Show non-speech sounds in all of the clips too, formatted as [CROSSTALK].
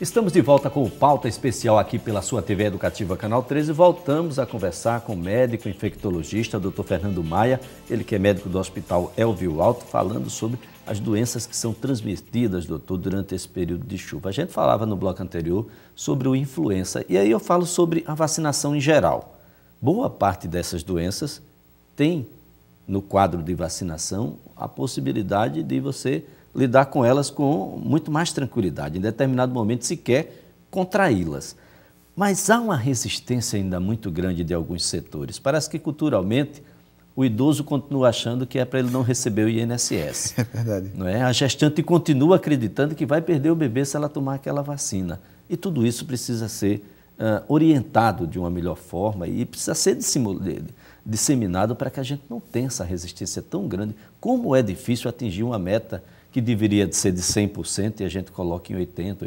Estamos de volta com o Pauta Especial aqui pela sua TV Educativa Canal 13. Voltamos a conversar com o médico infectologista Dr. Fernando Maia, ele que é médico do Hospital Elvio Alto, falando sobre as doenças que são transmitidas, doutor, durante esse período de chuva. A gente falava no bloco anterior sobre o influenza e aí eu falo sobre a vacinação em geral. Boa parte dessas doenças tem no quadro de vacinação a possibilidade de você lidar com elas com muito mais tranquilidade, em determinado momento sequer contraí-las. Mas há uma resistência ainda muito grande de alguns setores. Parece que culturalmente o idoso continua achando que é para ele não receber o INSS. [LAUGHS] É verdade. Não é? A gestante continua acreditando que vai perder o bebê se ela tomar aquela vacina. E tudo isso precisa ser uh, orientado de uma melhor forma e precisa ser disseminado para que a gente não tenha essa resistência tão grande. Como é difícil atingir uma meta que deveria ser de 100% e a gente coloca em 80%,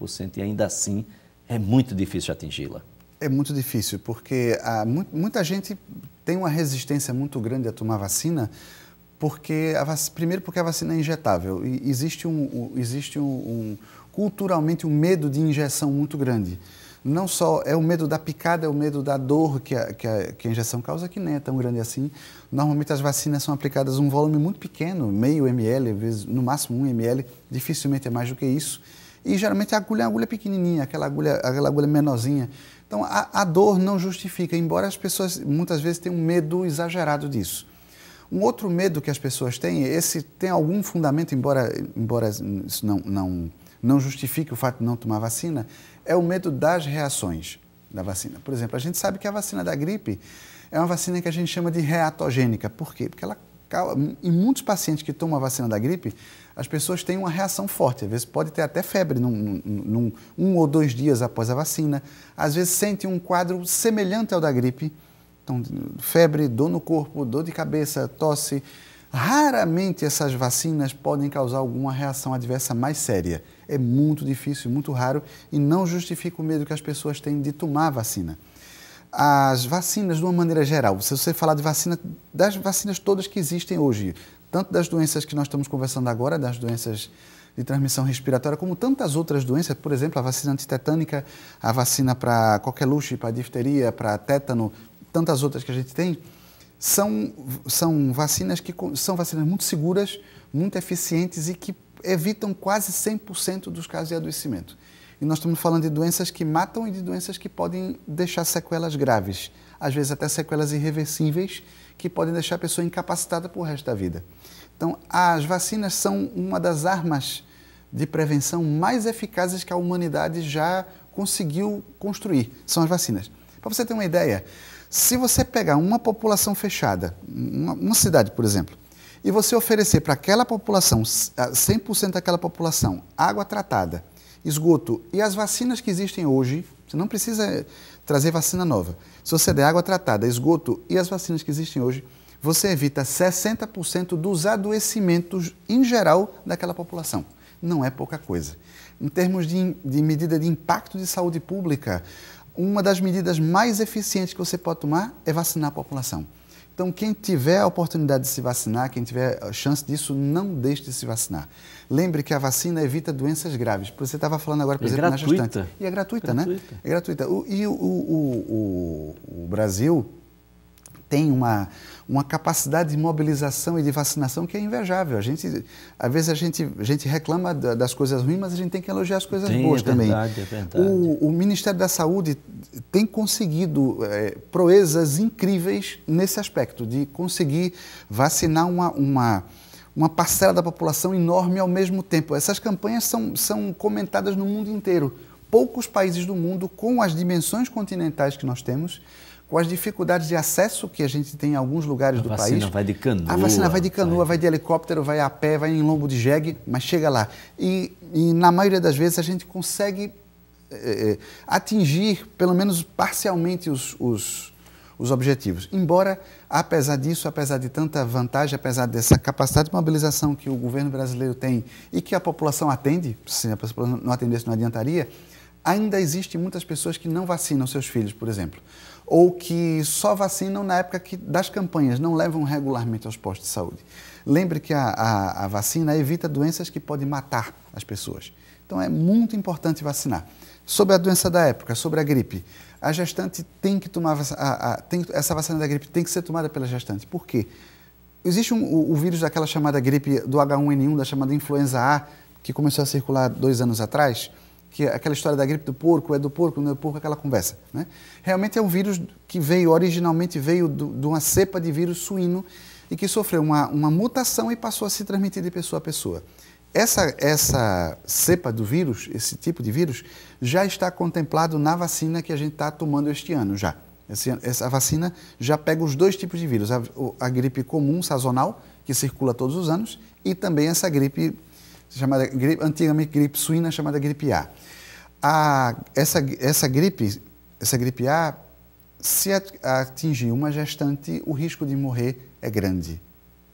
85% e ainda assim é muito difícil atingi-la. É muito difícil, porque a, ah, muita gente tem uma resistência muito grande a tomar vacina, porque a vac... primeiro porque a vacina é injetável e existe um, um existe um, um, culturalmente um medo de injeção muito grande não só é o medo da picada, é o medo da dor que a, que a, que a injeção causa, que nem é tão grande assim. Normalmente as vacinas são aplicadas um volume muito pequeno, meio ml, vezes, no máximo um ml, dificilmente é mais do que isso. E geralmente a agulha é uma agulha pequenininha, aquela agulha, aquela agulha menorzinha. Então a, a dor não justifica, embora as pessoas muitas vezes tenham um medo exagerado disso. Um outro medo que as pessoas têm, esse tem algum fundamento, embora, embora isso não, não não justifica o fato de não tomar vacina, é o medo das reações da vacina. Por exemplo, a gente sabe que a vacina da gripe é uma vacina que a gente chama de reatogênica. Por quê? Porque ela em muitos pacientes que tomam a vacina da gripe, as pessoas têm uma reação forte. Às vezes pode ter até febre num, num, num um ou dois dias após a vacina. Às vezes sente um quadro semelhante ao da gripe. Então, febre, dor no corpo, dor de cabeça, tosse. Raramente essas vacinas podem causar alguma reação adversa mais séria é muito difícil, muito raro e não justifica o medo que as pessoas têm de tomar a vacina. As vacinas, de uma maneira geral, se você falar de vacina, das vacinas todas que existem hoje, tanto das doenças que nós estamos conversando agora, das doenças de transmissão respiratória, como tantas outras doenças, por exemplo, a vacina antitetânica, a vacina para qualquer luxo, para difteria, para tétano, tantas outras que a gente tem, são, são vacinas que são vacinas muito seguras, muito eficientes e que evitam quase 100% dos casos de adoecimento. E nós estamos falando de doenças que matam e de doenças que podem deixar sequelas graves, às vezes até sequelas irreversíveis, que podem deixar a pessoa incapacitada por resto da vida. Então, as vacinas são uma das armas de prevenção mais eficazes que a humanidade já conseguiu construir. São as vacinas. Para você ter uma ideia, se você pegar uma população fechada, uma cidade, por exemplo, e você oferecer para aquela população, 100% daquela população, água tratada, esgoto e as vacinas que existem hoje, você não precisa trazer vacina nova. Se você der água tratada, esgoto e as vacinas que existem hoje, você evita 60% dos adoecimentos em geral daquela população. Não é pouca coisa. Em termos de, de medida de impacto de saúde pública, uma das medidas mais eficientes que você pode tomar é vacinar a população. Então, quem tiver a oportunidade de se vacinar, quem tiver a chance disso, não deixe de se vacinar. Lembre que a vacina evita doenças graves. Você estava falando agora, por é exemplo, gratuita. na gestante. E é gratuita, né? gratuita. né? É gratuita. O, e o, o, o Brasil tem uma, uma capacidade de mobilização e de vacinação que é invejável. A gente, às vezes a gente, a gente reclama das coisas ruins, mas a gente tem que elogiar as coisas tem, boas é verdade, também. É verdade. O, o Ministério da Saúde tem conseguido é, proezas incríveis nesse aspecto, de conseguir vacinar uma, uma uma parcela da população enorme ao mesmo tempo. Essas campanhas são, são comentadas no mundo inteiro. Poucos países do mundo, com as dimensões continentais que nós temos, com as dificuldades de acesso que a gente tem em alguns lugares a do país. A vacina vai de canoa. A vacina vai de canoa, vai. vai de helicóptero, vai a pé, vai em lombo de jegue, mas chega lá. E, e na maioria das vezes a gente consegue é, atingir, pelo menos parcialmente, os, os, os objetivos. Embora, apesar disso, apesar de tanta vantagem, apesar dessa capacidade de mobilização que o governo brasileiro tem e que a população atende, se a população não atendesse, não adiantaria, ainda existe muitas pessoas que não vacinam seus filhos, por exemplo ou que só vacinam na época que, das campanhas, não levam regularmente aos postos de saúde. Lembre que a, a, a vacina evita doenças que podem matar as pessoas. Então é muito importante vacinar. Sobre a doença da época, sobre a gripe, a gestante tem que tomar a, a, tem, essa vacina da gripe tem que ser tomada pela gestante. Por quê? Existe um, o, o, vírus daquela chamada gripe do H1N1, da chamada influenza A, que começou a circular dois anos atrás que é aquela história da gripe do porco, é do porco, não é do porco, aquela conversa. Né? Realmente é um vírus que veio, originalmente veio do, de uma cepa de vírus suíno e que sofreu uma, uma mutação e passou a se transmitir de pessoa a pessoa. Essa, essa cepa do vírus, esse tipo de vírus, já está contemplado na vacina que a gente está tomando este ano já. Essa, essa, vacina já pega os dois tipos de vírus, a, a gripe comum, sazonal, que circula todos os anos, e também essa gripe chamada gripe, antigamente gripe suína, chamada gripe A. a essa, essa, gripe, essa gripe A, se atingir uma gestante, o risco de morrer é grande.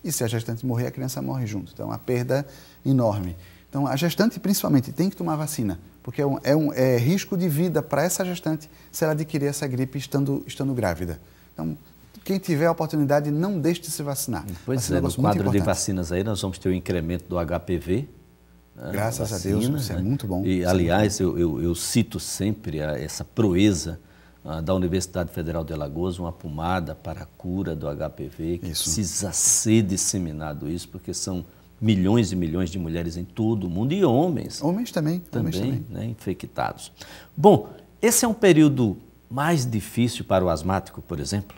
E se a gestante morrer, a criança morre junto. Então, é a perda enorme. Então, a gestante, principalmente, tem que tomar vacina, porque é, um, é, um, é risco de vida para essa gestante se ela adquirir essa gripe estando, estando grávida. Então, quem tiver a oportunidade, não deixe de se vacinar. Pois vacina é, no quadro de vacinas aí, nós vamos ter o um incremento do HPV, né? Graças a, vacina, a Deus, isso né? é muito bom. E, é aliás, eu, eu, eu cito sempre a, essa proeza a, ah, da Universidade Federal de Alagoas, uma pomada para a cura do HPV, que isso. precisa ser disseminado isso, porque são milhões e milhões de mulheres em todo o mundo e homens. Homens também. Também, homens né, infectados. Bom, esse é um período mais difícil para o asmático, por exemplo?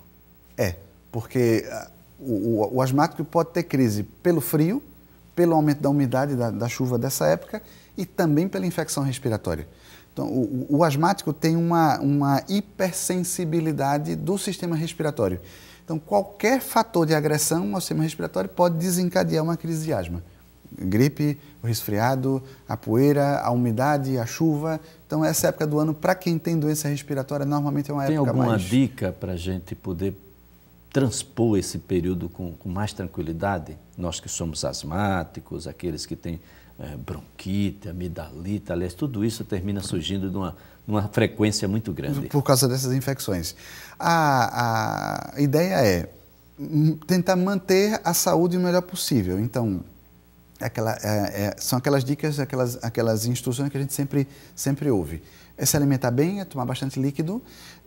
É, porque ah, o, o, o asmático pode ter crise pelo frio, pelo aumento da umidade da, da chuva dessa época e também pela infecção respiratória. Então, o, o, asmático tem uma, uma hipersensibilidade do sistema respiratório. Então, qualquer fator de agressão ao sistema respiratório pode desencadear uma crise de asma. Gripe, o resfriado, a poeira, a umidade, a chuva. Então, essa época do ano, para quem tem doença respiratória, normalmente é uma tem época mais... Tem alguma dica para a gente poder transpor esse período com, com mais tranquilidade? Nós que somos asmáticos, aqueles que têm é, bronquite, amidalite, aliás, tudo isso termina surgindo numa, frequência muito grande. Por causa dessas infecções. A, a ideia é tentar manter a saúde o melhor possível. Então, aquela, é, é, são aquelas dicas, aquelas, aquelas instruções que a gente sempre, sempre ouve é se alimentar bem, é tomar bastante líquido,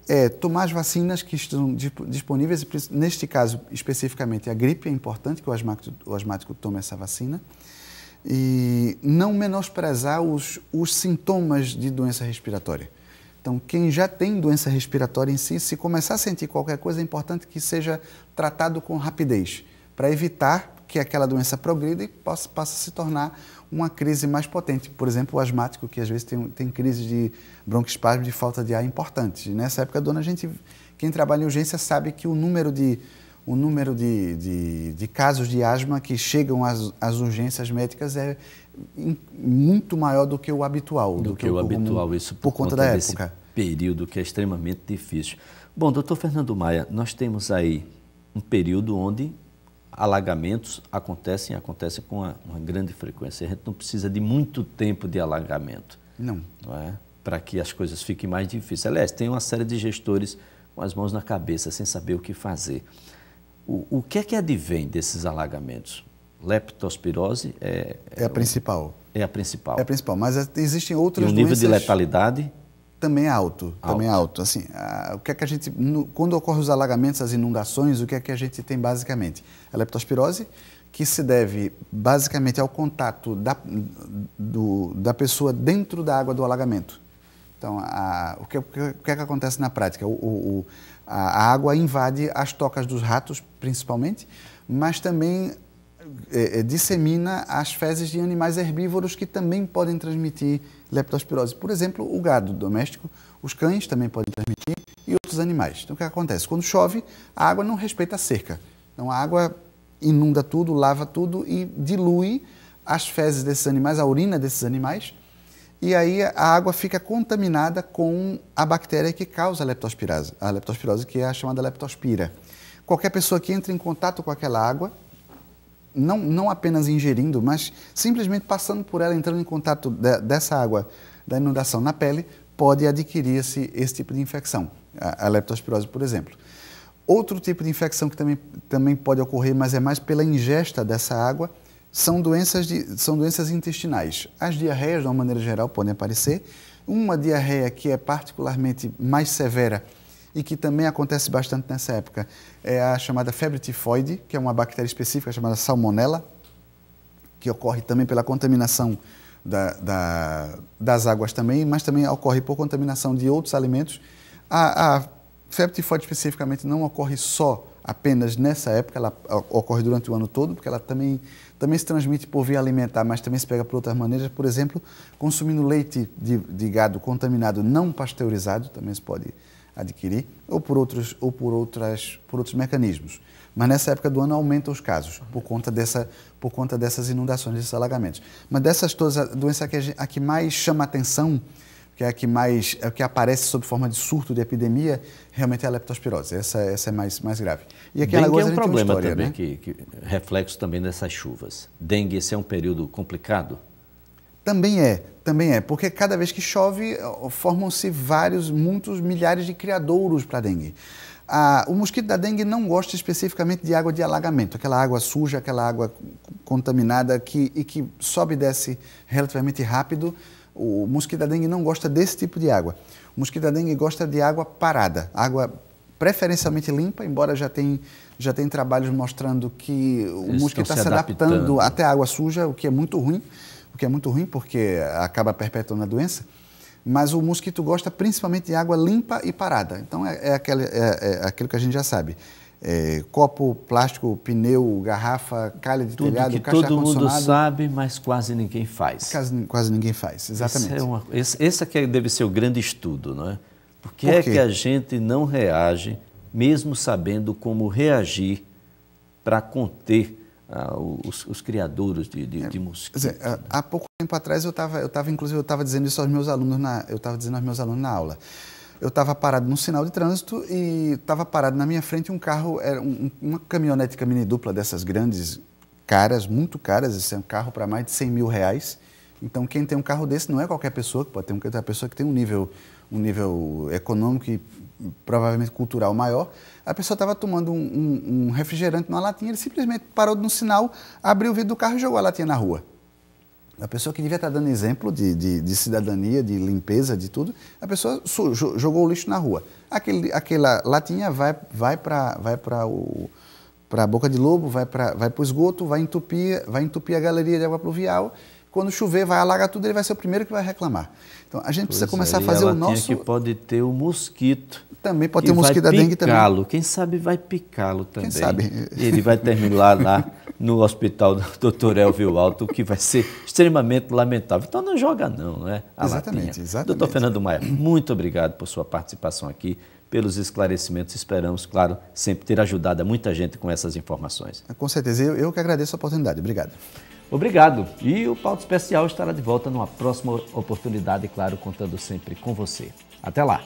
é tomar as vacinas que estão disponíveis, neste caso especificamente a gripe é importante que o asmático, o asmático tome essa vacina, e não menosprezar os, os sintomas de doença respiratória. Então, quem já tem doença respiratória em si, se começar a sentir qualquer coisa, é importante que seja tratado com rapidez, para evitar que aquela doença progrida e possa, passa a se tornar uma crise mais potente. Por exemplo, o asmático, que às vezes tem, tem crises de broncoespasmo, de falta de ar importante. Nessa época, dona, a gente, quem trabalha em urgência sabe que o número de, o número de, de, de casos de asma que chegam às, às urgências médicas é in, muito maior do que o habitual. Do, do que, que, o habitual, isso por, por conta, conta, da desse época. período que é extremamente difícil. Bom, doutor Fernando Maia, nós temos aí um período onde alagamentos acontecem, acontecem com uma, uma, grande frequência. A gente não precisa de muito tempo de alagamento. Não. não é? Para que as coisas fiquem mais difíceis. Aliás, tem uma série de gestores com as mãos na cabeça, sem saber o que fazer. O, o que é que advém desses alagamentos? Leptospirose é... É, é a principal. É a principal. É a principal, mas existem outras e o nível de letalidade também alto, é alto. também é alto. Assim, a, o que é que a gente, no, quando ocorrem os alagamentos, as inundações, o que é que a gente tem basicamente? A leptospirose, que se deve basicamente ao contato da, do, da pessoa dentro da água do alagamento. Então, a, o, que, o, que, é que acontece na prática? O, o, a água invade as tocas dos ratos, principalmente, mas também é, é, dissemina as fezes de animais herbívoros que também podem transmitir leptospirose. Por exemplo, o gado doméstico, os cães também podem transmitir e outros animais. Então, o que acontece? Quando chove, a água não respeita a cerca. Então, a água inunda tudo, lava tudo e dilui as fezes desses animais, a urina desses animais, e aí a água fica contaminada com a bactéria que causa a leptospirose, a leptospirose que é a chamada leptospira. Qualquer pessoa que entre em contato com aquela água não, não apenas ingerindo, mas simplesmente passando por ela, entrando em contato de, dessa água da inundação na pele, pode adquirir esse, esse tipo de infecção, a, a leptospirose, por exemplo. Outro tipo de infecção que também, também pode ocorrer, mas é mais pela ingesta dessa água, são doenças, de, são doenças intestinais. As diarreias, de uma maneira geral, podem aparecer. Uma diarreia que é particularmente mais severa e que também acontece bastante nessa época. É a chamada febre tifoide, que é uma bactéria específica chamada salmonella, que ocorre também pela contaminação da, da, das águas também, mas também ocorre por contaminação de outros alimentos. A, a febre tifoide especificamente não ocorre só apenas nessa época, ela ocorre durante o ano todo, porque ela também, também se transmite por via alimentar, mas também se pega por outras maneiras, por exemplo, consumindo leite de, de gado contaminado não pasteurizado, também se pode adquirir, ou por outros, ou por outras, por outros mecanismos. Mas nessa época do ano aumenta os casos por conta dessa, por conta dessas inundações, desses alagamentos. Mas dessas todas, a doença que a, que mais chama atenção, que é a que mais, é que aparece sob forma de surto de epidemia, realmente é a leptospirose. Essa, essa é mais, mais grave. E aqui Dengue é um problema história, também né? que, que reflexo também dessas chuvas. Dengue, esse é um período complicado também é, também é, porque cada vez que chove, formam-se vários, muitos milhares de criadouros para dengue. Ah, o mosquito da dengue não gosta especificamente de água de alagamento, aquela água suja, aquela água contaminada que, e que sobe e desce relativamente rápido. O mosquito da dengue não gosta desse tipo de água. O mosquito da dengue gosta de água parada, água preferencialmente limpa, embora já tem, já tem trabalhos mostrando que o mosquito está tá se adaptando, adaptando até a água suja, o que é muito ruim o que é muito ruim porque acaba perpetuando a doença. Mas o mosquito gosta principalmente de água limpa e parada. Então é, é, aquele, é, é aquilo que a gente já sabe. É, copo, plástico, pneu, garrafa, calha de Tudo telhado, que caixa todo mundo sabe, mas quase ninguém faz. Quase, quase ninguém faz, exatamente. Esse é, uma, esse, esse aqui deve ser o grande estudo, não é? Por que Por é que a gente não reage, mesmo sabendo como reagir para conter ah, os, os, criadores de, de, é, de mosquitos. É, há pouco tempo atrás eu estava, eu tava, inclusive, eu estava dizendo isso aos meus alunos na, eu estava dizendo aos meus alunos na aula. Eu estava parado num sinal de trânsito e estava parado na minha frente um carro, era um, uma caminhonete mini dupla dessas grandes, caras, muito caras. Esse é um carro para mais de 100 mil reais. Então quem tem um carro desse não é qualquer pessoa, pode ter é uma pessoa que tem um nível, um nível econômico e provavelmente cultural maior, a pessoa estava tomando um, um, um, refrigerante numa latinha, ele simplesmente parou no sinal, abriu o vidro do carro e jogou a latinha na rua. A pessoa que devia estar tá dando exemplo de, de, de cidadania, de limpeza, de tudo, a pessoa jogou o lixo na rua. Aquele, aquela latinha vai, vai para vai pra o, boca de lobo, vai para vai o esgoto, vai entupir, vai entupir a galeria de água pluvial quando chover vai alagar tudo, ele vai ser o primeiro que vai reclamar. Então a gente pois precisa é, começar é, a fazer o nosso. que pode ter o um mosquito. Também pode ter um mosquito da dengue também. Picá-lo, quem sabe vai picá-lo também. Quem sabe. Ele vai terminar lá no hospital do [LAUGHS] Dr. Elvio Alto, o que vai ser extremamente lamentável. Então não joga não, né? A exatamente, latinha. exatamente. Doutor Fernando Maia, muito obrigado por sua participação aqui pelos esclarecimentos. Esperamos, claro, sempre ter ajudado a muita gente com essas informações. Com certeza. Eu, eu que agradeço a oportunidade. Obrigado. Obrigado. E o Pauta Especial estará de volta numa próxima oportunidade, claro, contando sempre com você. Até lá.